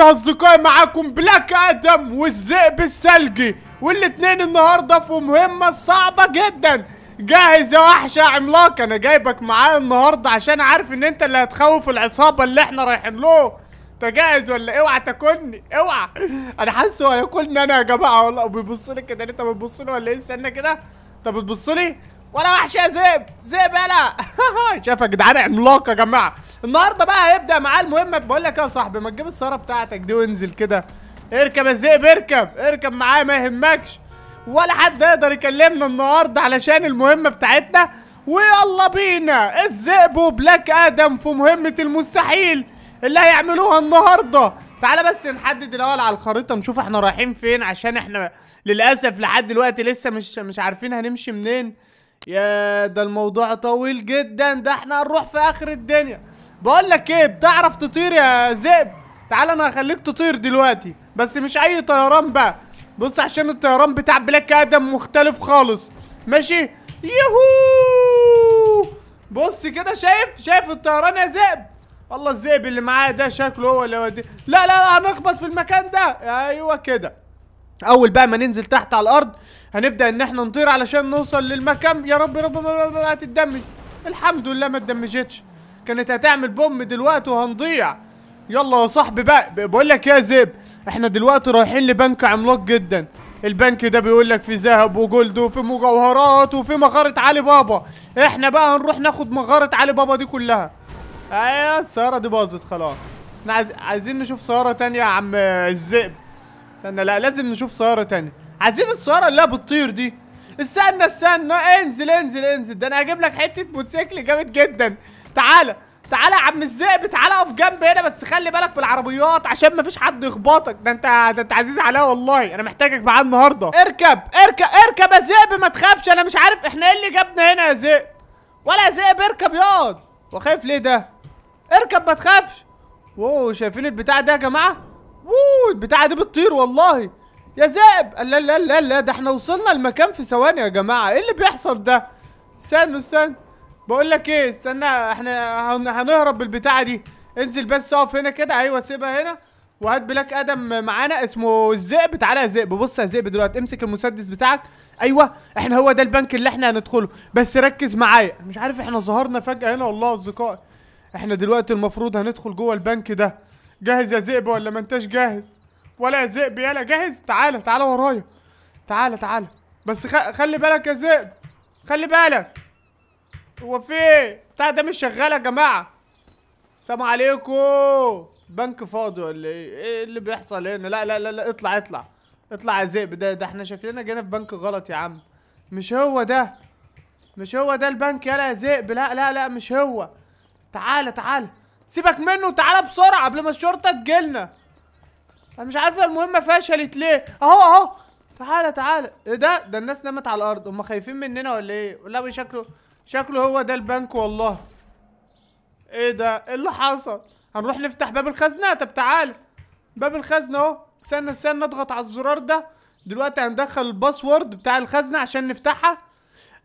النهارده اصدقائي معاكم بلاك ادم والذئب الثلجي والاتنين النهارده في مهمه صعبه جدا جاهز يا وحش يا عملاق انا جايبك معايا النهارده عشان عارف ان انت اللي هتخوف العصابه اللي احنا رايحين له انت جاهز ولا اوعى تاكلني اوعى انا حاسه هياكلني انا يا جماعه والله بيبص لي كده انت بتبص لي ولا ايه استنى كده انت بتبص لي ولا وحش يا ذئب ذئب انا إيه، شايف يا جدعان عملاق يا جماعه النهارده بقى هيبدا معاه المهمه بقول لك يا صاحبي ما تجيب السياره بتاعتك دي وانزل كده اركب يا الذئب اركب اركب معايا ما يهمكش ولا حد يقدر يكلمنا النهارده علشان المهمه بتاعتنا ويلا بينا الذئب وبلاك ادم في مهمه المستحيل اللي هيعملوها النهارده تعالى بس نحدد الاول على الخريطه نشوف احنا رايحين فين عشان احنا للاسف لحد دلوقتي لسه مش مش عارفين هنمشي منين يا ده الموضوع طويل جدا ده احنا هنروح في اخر الدنيا بقول لك ايه بتعرف تطير يا ذئب تعال انا هخليك تطير دلوقتي بس مش اي طيران بقى بص عشان الطيران بتاع بلاك ادم مختلف خالص ماشي يهو بص كده شايف شايف الطيران يا ذئب والله الذئب اللي معايا ده شكله هو اللي ودي لا لا لا هنخبط في المكان ده ايوه كده اول بقى ما ننزل تحت على الارض هنبدا ان احنا نطير علشان نوصل للمكان يا رب يا رب ما تدمج الحمد لله ما اتدمجتش كانت هتعمل بوم دلوقتي وهنضيع يلا يا صاحبي بقى بقول لك يا زيب احنا دلوقتي رايحين لبنك عملاق جدا البنك ده بيقول لك في ذهب وجلد وفي مجوهرات وفي مغاره علي بابا احنا بقى هنروح ناخد مغاره علي بابا دي كلها ايوه السياره دي باظت خلاص احنا عايزين نشوف سياره تانية يا عم الذئب استنى لا لازم نشوف سياره تانية عايزين السياره اللي بتطير دي استنى استنى اه، انزل انزل انزل ده انا هجيب لك حته موتوسيكل جامد جدا تعالى تعالى يا عم الذئب تعالى اقف جنب هنا بس خلي بالك بالعربيات عشان مفيش حد يخبطك ده انت ده انت عزيز عليا والله انا محتاجك معايا النهارده اركب اركب اركب يا ذئب ما تخافش انا مش عارف احنا ايه اللي جابنا هنا يا ذئب ولا يا ذئب اركب ياض وخايف ليه ده اركب ما تخافش واو شايفين البتاع ده يا جماعه ووو البتاعه دي بتطير والله يا ذئب لا لا لا لا ده احنا وصلنا المكان في ثواني يا جماعه ايه اللي بيحصل ده استنوا استنوا بقول لك ايه استنى احنا هنهرب بالبتاعه دي انزل بس اقف هنا كده ايوه سيبها هنا وهات بلاك ادم معانا اسمه الذئب تعالى يا ذئب بص يا ذئب دلوقتي امسك المسدس بتاعك ايوه احنا هو ده البنك اللي احنا هندخله بس ركز معايا مش عارف احنا ظهرنا فجاه هنا والله اصدقائي احنا دلوقتي المفروض هندخل جوه البنك ده جاهز يا ذئب ولا ما انتش جاهز ولا يا ذئب يلا جاهز تعالى تعالى ورايا تعالى تعالى بس خ... خلي بالك يا ذئب خلي بالك هو في ايه بتاع ده مش شغال يا جماعه سلام عليكم بنك فاضي ولا ايه ايه اللي بيحصل هنا لا لا لا, لا. اطلع اطلع اطلع يا ذئب ده ده احنا شكلنا جينا في بنك غلط يا عم مش هو ده مش هو ده البنك يلا يا ذئب لا لا لا مش هو تعالى تعالى سيبك منه تعالى بسرعه قبل ما الشرطه تجيلنا انا مش عارفه المهمه فشلت ليه اهو اهو تعالى تعالى ايه ده ده الناس نامت على الارض هم خايفين مننا ولا ايه هو شكله شكله هو ده البنك والله ايه ده ايه اللي حصل هنروح نفتح باب الخزنه طب تعالى باب الخزنه اهو استنى استنى نضغط على الزرار ده دلوقتي هندخل الباسورد بتاع الخزنه عشان نفتحها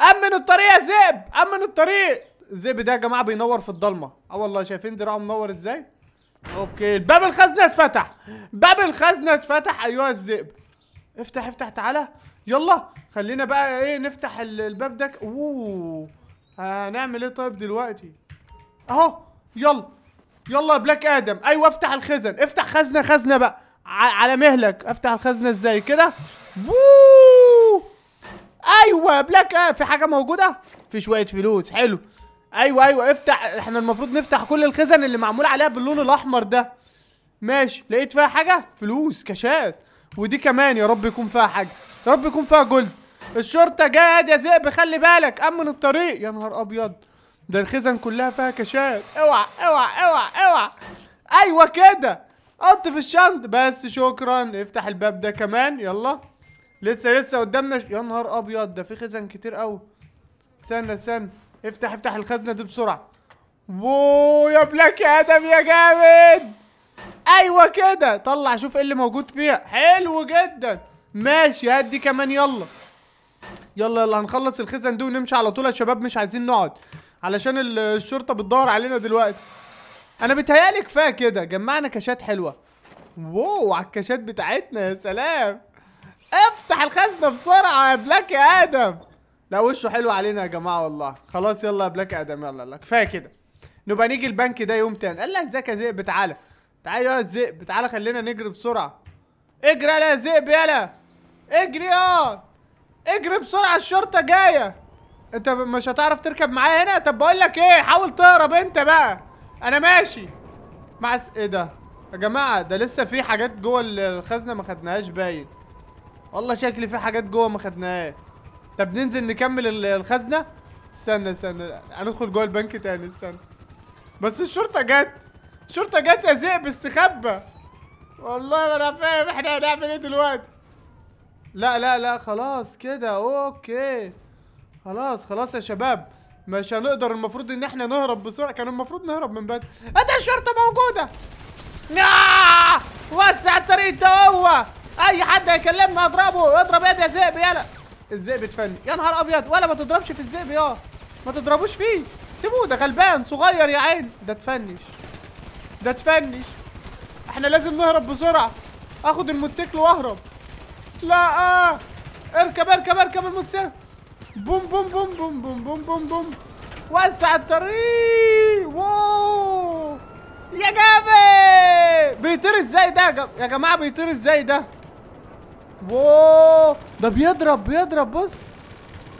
امن الطريق يا ذئب امن الطريق الذئب ده يا جماعه بينور في الضلمه اه والله شايفين دراعه منور ازاي اوكي باب الخزنه اتفتح باب الخزنه اتفتح ايها الذئب افتح افتح تعالى يلا خلينا بقى ايه نفتح الباب ده اوه هنعمل ايه طيب دلوقتي اهو يلا يلا يا بلاك ادم ايوه افتح الخزن افتح خزنه خزنه بقى على مهلك افتح الخزنه ازاي كده ايوه بلاك آه. في حاجه موجوده في شويه فلوس حلو ايوه ايوه افتح احنا المفروض نفتح كل الخزن اللي معمول عليها باللون الاحمر ده ماشي لقيت فيها حاجه فلوس كاشات ودي كمان يا رب يكون فيها حاجه يا رب يكون فيها جولد الشرطه جايه يا ذئب خلي بالك امن الطريق يا نهار ابيض ده الخزن كلها فيها كاشات اوعى اوعى اوعى اوعى ايوه كده حط في الشنط بس شكرا افتح الباب ده كمان يلا لسه لسه قدامنا ش... يا نهار ابيض ده في خزن كتير قوي استنى استنى افتح افتح الخزنه دي بسرعه وو يا بلاك يا ادم يا جامد ايوه كده طلع شوف ايه اللي موجود فيها حلو جدا ماشي هات دي كمان يلا يلا يلا هنخلص الخزن دي ونمشي على طول يا شباب مش عايزين نقعد علشان الشرطه بتدور علينا دلوقتي انا بتهيالي كفايه كده جمعنا كاشات حلوه واو على الكاشات بتاعتنا يا سلام افتح الخزنه بسرعه يا بلاك يا ادم لا وشه حلو علينا يا جماعه والله خلاص يلا يا بلاك ادم يلا يلا كفايه كده نبقى نيجي البنك ده يوم تاني قال لها ازيك يا ذئب تعالى تعالى يا ذئب تعالى خلينا نجري بسرعه اجري يلا يا ذئب يلا اجري اه اجري بسرعه الشرطه جايه انت مش هتعرف تركب معايا هنا طب بقول لك ايه حاول تهرب انت بقى انا ماشي مع س... ايه ده يا جماعه ده لسه في حاجات جوه الخزنه ما خدناهاش باين والله شكلي في حاجات جوه ما خدناهاش طب ننزل نكمل الخزنه استنى استنى هندخل جوه البنك تاني استنى بس الشرطه جت الشرطه جت يا ذئب استخبى والله ما انا فاهم احنا هنعمل ايه دلوقتي لا لا لا خلاص كده اوكي خلاص خلاص يا شباب مش هنقدر المفروض ان احنا نهرب بسرعه كان المفروض نهرب من بدري ادي الشرطه موجوده آه! وسع الطريق هو اي حد هيكلمنا اضربه اضرب يد يا ذئب يلا الذئب اتفني يا نهار ابيض ولا ما تضربش في الذئب يا ما تضربوش فيه سيبوه ده غلبان صغير يا عين ده اتفنش ده اتفنش احنا لازم نهرب بسرعه اخد الموتوسيكل واهرب لا آه. اركب اركب اركب الموتوسيكل بوم بوم بوم بوم بوم بوم بوم بوم وسع الطريق واو يا جامد بيطير ازاي ده يا جماعه بيطير ازاي ده واو ده بيضرب بيضرب بص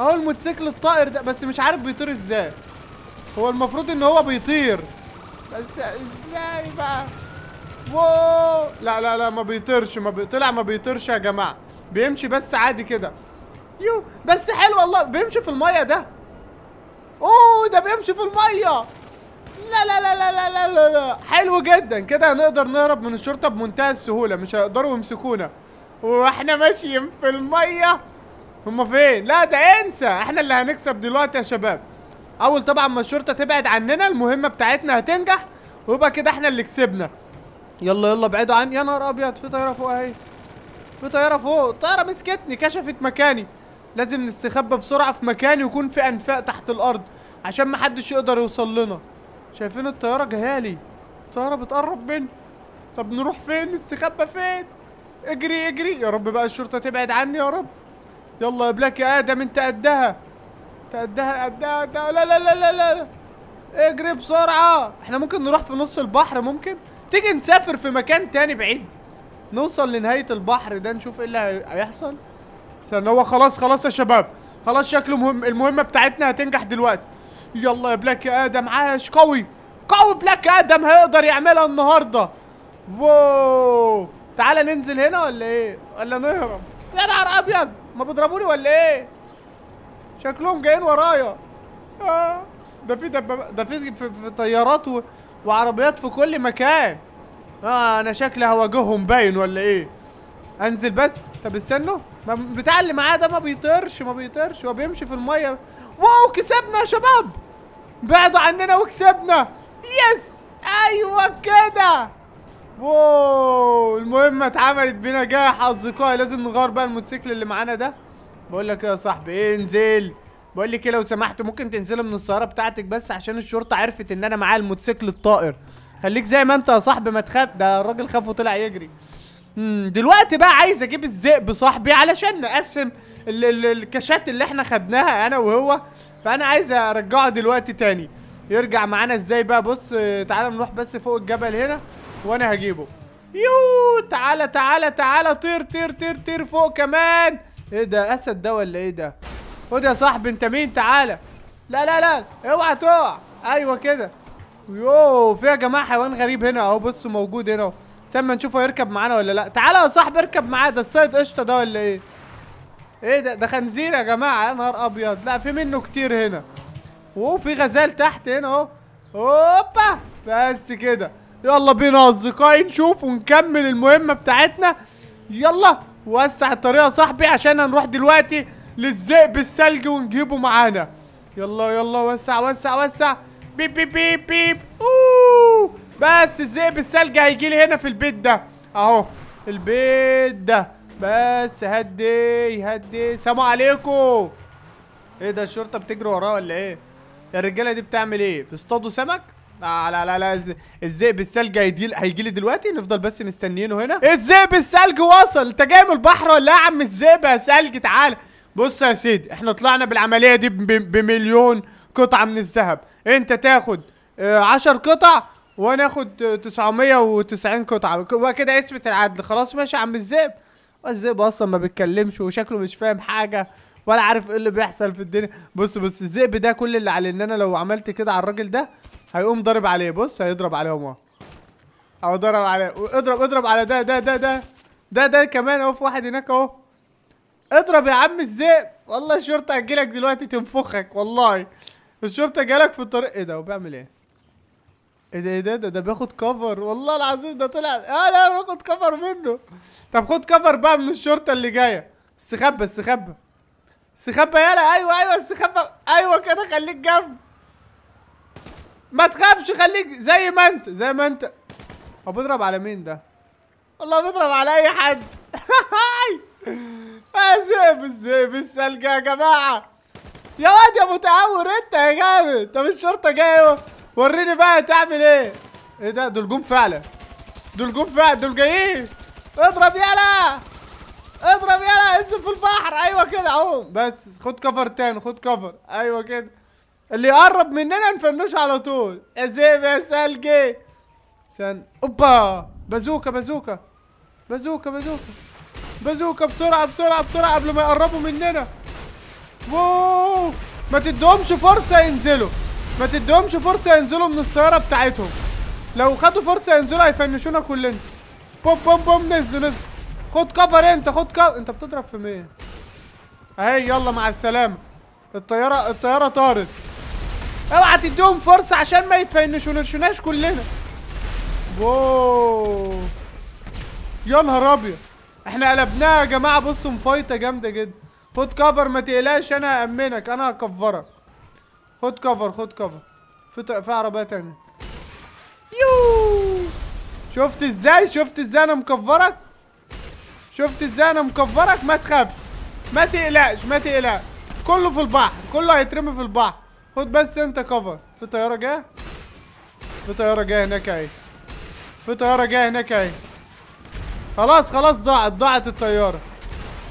اهو الموتوسيكل الطائر ده بس مش عارف بيطير ازاي هو المفروض ان هو بيطير بس ازاي بقى واو لا لا لا ما بيطيرش ما بيطلع ما بيطيرش يا جماعه بيمشي بس عادي كده يو بس حلو والله بيمشي في الميه ده اوه ده بيمشي في الميه لا لا لا لا لا لا لا حلو جدا كده هنقدر نهرب من الشرطه بمنتهى السهوله مش هيقدروا يمسكونا واحنا ماشيين في الميه هما فين لا ده انسى احنا اللي هنكسب دلوقتي يا شباب اول طبعا ما الشرطه تبعد عننا المهمه بتاعتنا هتنجح ويبقى كده احنا اللي كسبنا يلا يلا ابعدوا عن يا نهار ابيض في طياره فوق اهي في طياره فوق طيارة مسكتني كشفت مكاني لازم نستخبى بسرعه في مكان يكون في انفاق تحت الارض عشان ما حدش يقدر يوصل لنا شايفين الطياره جايه لي الطياره بتقرب مني طب نروح فين نستخبى فين اجري اجري يا رب بقى الشرطه تبعد عني يا رب يلا يا بلاك يا ادم انت قدها انت قدها قدها قدها لا لا لا لا لا اجري بسرعه احنا ممكن نروح في نص البحر ممكن تيجي نسافر في مكان تاني بعيد نوصل لنهايه البحر ده نشوف ايه اللي هيحصل عشان هو خلاص خلاص يا شباب خلاص شكله مهم المهمه بتاعتنا هتنجح دلوقتي يلا يا بلاك يا ادم عاش قوي قوي بلاك ادم هيقدر يعملها النهارده واو تعالى ننزل هنا ولا ايه ولا نهرب يا نهار ابيض ما بيضربوني ولا ايه شكلهم جايين ورايا آه. ده في دباب ده في, في, في طيارات و... وعربيات في كل مكان اه انا شكلي هواجههم باين ولا ايه انزل بس طب استنوا بتاع اللي معاه ده ما بيطيرش ما بيطيرش هو بيمشي في الميه واو كسبنا يا شباب بعدوا عننا وكسبنا يس ايوه كده واو المهمة اتعملت بنجاح اصدقائي لازم نغير بقى الموتوسيكل اللي معانا ده بقول لك ايه يا صاحبي انزل بقول لك ايه لو سمحت ممكن تنزلي من السيارة بتاعتك بس عشان الشرطة عرفت ان انا معايا الموتوسيكل الطائر خليك زي ما انت يا صاحبي ما تخاف ده الراجل خاف وطلع يجري امم دلوقتي بقى عايز اجيب الذئب صاحبي علشان نقسم ال ال الكاشات اللي احنا خدناها انا وهو فانا عايز ارجعه دلوقتي تاني يرجع معانا ازاي بقى بص تعالى نروح بس فوق الجبل هنا وانا هجيبه يو تعالى تعالى تعالى طير طير طير طير فوق كمان ايه ده اسد ده ولا ايه ده خد يا صاحبي انت مين تعالى لا لا لا اوعى تقع ايوه كده يو في يا جماعه حيوان غريب هنا اهو بصوا موجود هنا اهو سما نشوفه يركب معانا ولا لا تعالى يا صاحبي اركب معاه ده الصيد قشطه ده ولا ايه ايه ده ده خنزير يا جماعه يا نهار ابيض لا في منه كتير هنا وفي غزال تحت هنا اهو هوبا بس كده يلا بينا اصدقائي نشوف ونكمل المهمة بتاعتنا يلا وسع الطريقة صاحبي عشان هنروح دلوقتي للذئب الثلجي ونجيبه معانا يلا يلا وسع وسع وسع بيب بيب بيب بيب اوه بس الذئب الثلجي هيجي لي هنا في البيت ده اهو البيت ده بس هدي هدي سلام عليكم ايه ده الشرطه بتجري وراه ولا ايه الرجاله دي بتعمل ايه بيصطادوا سمك آه لا لا لا الذئب الثلج هيجي لي دلوقتي نفضل بس مستنيينه هنا الذئب الثلج وصل انت جاي من البحر ولا إيه يا عم الذئب يا ثلج تعالى بص يا سيدي احنا طلعنا بالعمليه دي بمليون قطعه من الذهب انت تاخد 10 آه، قطع وانا اخد 990 قطعه وكده اثبت العدل خلاص ماشي يا عم الذئب الذئب اصلا ما بيتكلمش وشكله مش فاهم حاجه ولا عارف ايه اللي بيحصل في الدنيا بص بص الذئب ده كل اللي عليه ان انا لو عملت كده على الراجل ده هيقوم ضارب عليه بص هيضرب عليهم اهو او ضرب عليه اضرب اضرب على ده ده ده ده ده ده كمان اهو في واحد هناك اهو اضرب يا عم الذئب والله الشرطه هتجيلك دلوقتي تنفخك والله الشرطه جالك في الطريق ايه ده وبيعمل ايه ايه ده ايه ده ده, ده بياخد كفر والله العظيم ده طلع اه لا باخد كفر منه طب خد كفر بقى من الشرطه اللي جايه استخبى استخبى استخبى يالا ايوه ايوه استخبى ايوه كده خليك جنب ما تخافش خليك زي ما انت زي ما انت هو بيضرب على مين ده والله بيضرب على اي حد الذئب الذئب السلقه يا جماعة يا واد يا متعور انت يا جامد طب الشرطة جاية وريني بقى تعمل ايه ايه ده دول جم فعلا دول جم فعلا دول جايين اضرب يلا اضرب يلا انزل في البحر ايوه كده اهو بس خد كفر تاني خد كفر ايوه كده اللي يقرب مننا نفنوش على طول ازيب يا سلجي سن اوبا بازوكا بازوكا بازوكا بازوكا بازوكا بسرعه بسرعه بسرعه قبل ما يقربوا مننا واو ما تدهمش فرصه ينزلوا ما تدهمش فرصه ينزلوا من السياره بتاعتهم لو خدوا فرصه ينزلوا هيفنشونا كلنا بوم بوم بوم نزلوا نزلوا خد كفر انت خد كفر انت بتضرب في مين اهي يلا مع السلامه الطياره الطياره طارت اوعى تديهم فرصه عشان ما يتفنشوناش كلنا واو يا نهار ابيض احنا قلبناها يا جماعه بصوا مفايته جامده جدا خد كفر ما تقلقش انا هامنك انا هكفرك خد كفر خد كفر في في عربيه تانية يو شفت ازاي شفت ازاي انا مكفرك شفت ازاي انا مكفرك ما تخافش ما تقلقش ما تقلقش كله في البحر كله هيترمي في البحر خد بس انت كفر في طياره جايه في طياره جايه هناك اهي في طياره جايه هناك اهي خلاص خلاص ضاعت ضاعت الطياره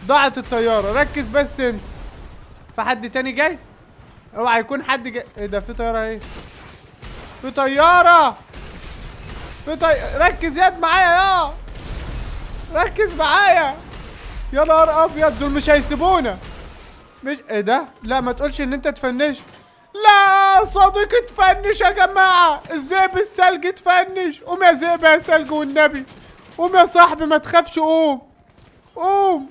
ضاعت الطياره ركز بس انت في حد تاني جاي اوعى يكون حد جاي ايه ده في طياره اهي في طياره في طي... ركز ياد معايا يا ركز معايا يا نهار ابيض دول مش هيسيبونا مش ايه ده لا ما تقولش ان انت تفنش لا صديقي اتفنش يا جماعة الذئب الثلج اتفنش قوم يا ذئب يا ثلج والنبي قوم يا صاحبي ما تخافش قوم قوم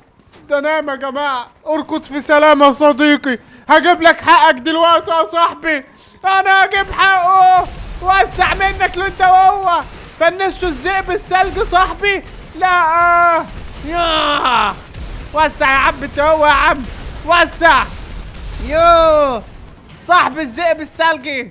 ده نام يا جماعة اركض في سلام يا صديقي هجيب لك حقك دلوقتي يا صاحبي انا هجيب حقه وسع منك انت وهو فنشتوا الذئب الثلج صاحبي لا ياه وسع يا عم انت هو يا عم وسع يوه صاحب الذئب السلجي